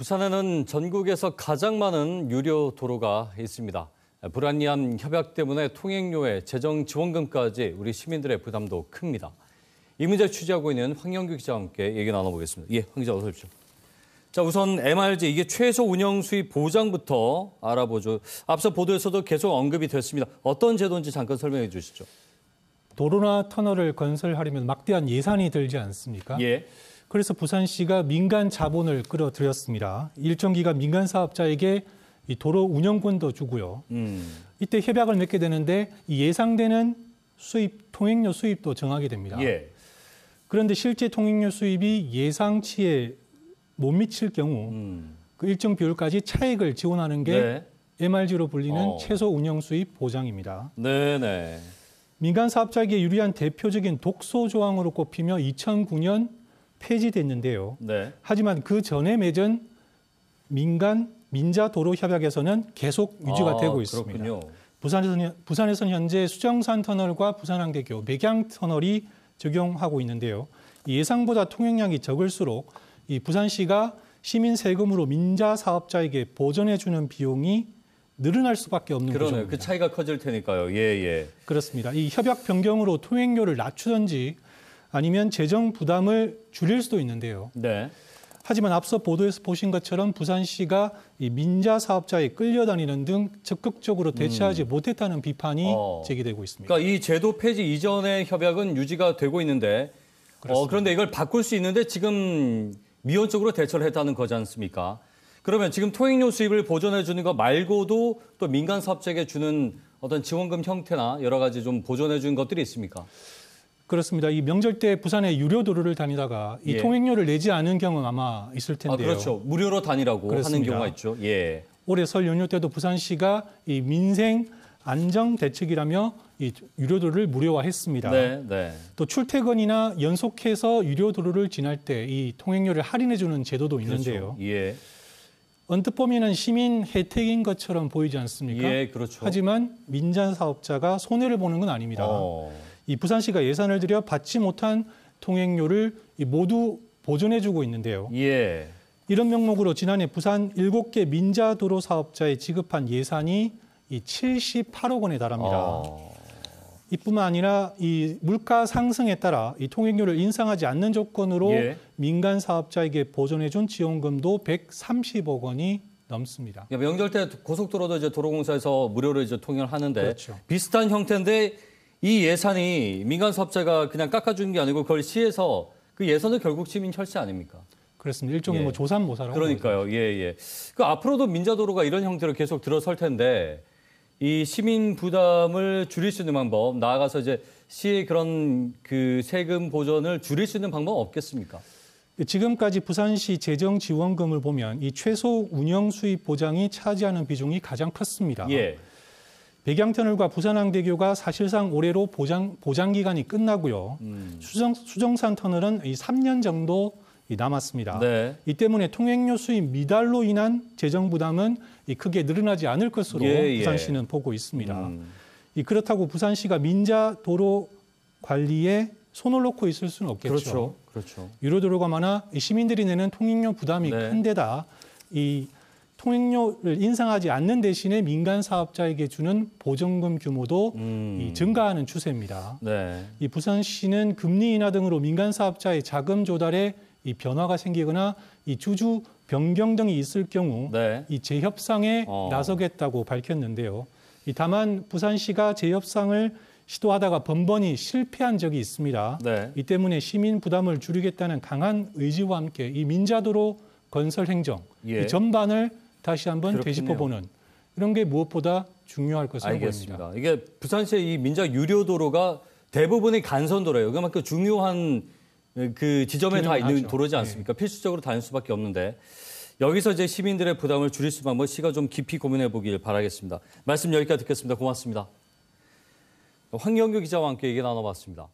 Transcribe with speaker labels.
Speaker 1: 부산에는 전국에서 가장 많은 유료 도로가 있습니다. 불안리한 협약 때문에 통행료에 재정 지원금까지 우리 시민들의 부담도 큽니다. 이 문제 취재하고 있는 황영규 기자와 함께 얘기 나눠보겠습니다. 예, 황 기자 어서 오십시오. 자, 우선 MRG 이게 최소 운영 수입 보장부터 알아보죠. 앞서 보도에서도 계속 언급이 됐습니다. 어떤 제도인지 잠깐 설명해 주시죠.
Speaker 2: 도로나 터널을 건설하려면 막대한 예산이 들지 않습니까? 예. 그래서 부산시가 민간 자본을 끌어들였습니다. 일정 기간 민간 사업자에게 이 도로 운영권도 주고요. 음. 이때 협약을 맺게 되는데 이 예상되는 수입 통행료 수입도 정하게 됩니다. 예. 그런데 실제 통행료 수입이 예상치에 못 미칠 경우 음. 그 일정 비율까지 차액을 지원하는 게 네. MRG로 불리는 어. 최소 운영 수입 보장입니다.
Speaker 1: 네네. 네.
Speaker 2: 민간 사업자에게 유리한 대표적인 독소 조항으로 꼽히며 2009년 폐지됐는데요. 네. 하지만 그 전에 맺은 민간 민자 도로 협약에서는 계속 유지가 아, 되고 있습니다. 그렇군요. 부산에서는, 부산에서는 현재 수정산 터널과 부산항대교, 맥양 터널이 적용하고 있는데요. 예상보다 통행량이 적을수록 이 부산시가 시민 세금으로 민자 사업자에게 보전해 주는 비용이 늘어날 수밖에 없는 거죠. 그러네요.
Speaker 1: 그 차이가 커질 테니까요. 예, 예.
Speaker 2: 그렇습니다. 이 협약 변경으로 통행료를 낮추든지 아니면 재정 부담을 줄일 수도 있는데요. 네. 하지만 앞서 보도에서 보신 것처럼 부산시가 이 민자 사업자에 끌려다니는 등 적극적으로 대처하지 음. 못했다는 비판이 어. 제기되고 있습니다.
Speaker 1: 그러니까 이 제도 폐지 이전의 협약은 유지가 되고 있는데 어, 그런데 이걸 바꿀 수 있는데 지금 미온적으로 대처를 했다는 거지 않습니까? 그러면 지금 통행료 수입을 보존해 주는 거 말고도 또 민간 사업자에게 주는 어떤 지원금 형태나 여러 가지 좀 보존해 주는 것들이 있습니까?
Speaker 2: 그렇습니다. 이 명절 때 부산에 유료 도로를 다니다가 이 예. 통행료를 내지 않은 경우 아마 있을 아, 텐데요. 아, 그렇죠. 무료로 다니라고 그렇습니다. 하는 경우가
Speaker 1: 있죠. 예.
Speaker 2: 올해 설 연휴 때도 부산시가 이 민생 안정 대책이라며 이 유료도로를 무료화했습니다. 네, 네. 또 출퇴근이나 연속해서 유료도로를 지날 때 이 통행료를 할인해주는 제도도 그렇죠. 있는데요. 예. 언뜻 보면은 시민 혜택인 것처럼 보이지 않습니까? 예, 그렇죠. 하지만 민간 사업자가 손해를 보는 건 아닙니다. 어... 이 부산시가 예산을 들여 받지 못한 통행료를 모두 보존해주고 있는데요. 예. 이런 명목으로 지난해 부산 7개 민자도로 사업자에 지급한 예산이 78억 원에 달합니다. 아... 이뿐만 아니라 이 물가 상승에 따라 이 통행료를 인상하지 않는 조건으로 예. 민간 사업자에게 보존해준 지원금도 130억 원이 넘습니다.
Speaker 1: 그러니까 명절 때 고속도로도 이제 도로공사에서 무료로 이제 통행을 하는데 그렇죠. 비슷한 형태인데 이 예산이 민간 사업자가 그냥 깎아주는 게 아니고 그걸 시에서 그 예산을 결국 시민 혈세 아닙니까?
Speaker 2: 그렇습니다. 일종의 예. 뭐 조산모사라고. 그러니까요.
Speaker 1: 거 예, 예. 그 앞으로도 민자도로가 이런 형태로 계속 들어설 텐데 이 시민 부담을 줄일 수 있는 방법, 나아가서 이제 시의 그런 그
Speaker 2: 세금 보전을 줄일 수 있는 방법 없겠습니까? 지금까지 부산시 재정 지원금을 보면 이 최소 운영 수입 보장이 차지하는 비중이 가장 컸습니다. 예. 백양터널과 부산항대교가 사실상 올해로 보장, 보장 기간이 끝나고요. 음. 수정, 수정산 터널은 이 3년 정도 남았습니다. 네. 이 때문에 통행료 수입 미달로 인한 재정 부담은 크게 늘어나지 않을 것으로 예, 예. 부산시는 보고 있습니다. 음. 그렇다고 부산시가 민자 도로 관리에 손을 놓고 있을 수는 없겠죠. 그렇죠. 그렇죠. 유료 도로가 많아 시민들이 내는 통행료 부담이 네. 큰 데다 이 통행료를 인상하지 않는 대신에 민간 사업자에게 주는 보증금 규모도 음. 증가하는 추세입니다. 네. 이 부산시는 금리 인하 등으로 민간 사업자의 자금 조달에 이 변화가 생기거나 이 주주 변경 등이 있을 경우 네. 이 재협상에 어. 나서겠다고 밝혔는데요. 이 다만 부산시가 재협상을 시도하다가 번번이 실패한 적이 있습니다. 네. 이 때문에 시민 부담을 줄이겠다는 강한 의지와 함께 이 민자도로 건설 행정 예. 이 전반을 다시 한번 되짚어보는 이런 게 무엇보다 중요할 것으로 알겠습니다.
Speaker 1: 보입니다. 이게 부산시의 이 민작 유료 도로가 대부분의 간선도로예요. 그만큼 중요한 예, 그 지점에 중요하죠. 도로지 예. 않습니까? 네. 필수적으로 다닐 수밖에 없는데 여기서 이제 시민들의 부담을 줄일 수 방법 시가 좀 깊이 고민해 보길 바라겠습니다. 말씀 여기까지 듣겠습니다. 고맙습니다. 황영규 기자와 함께 얘기 나눠봤습니다.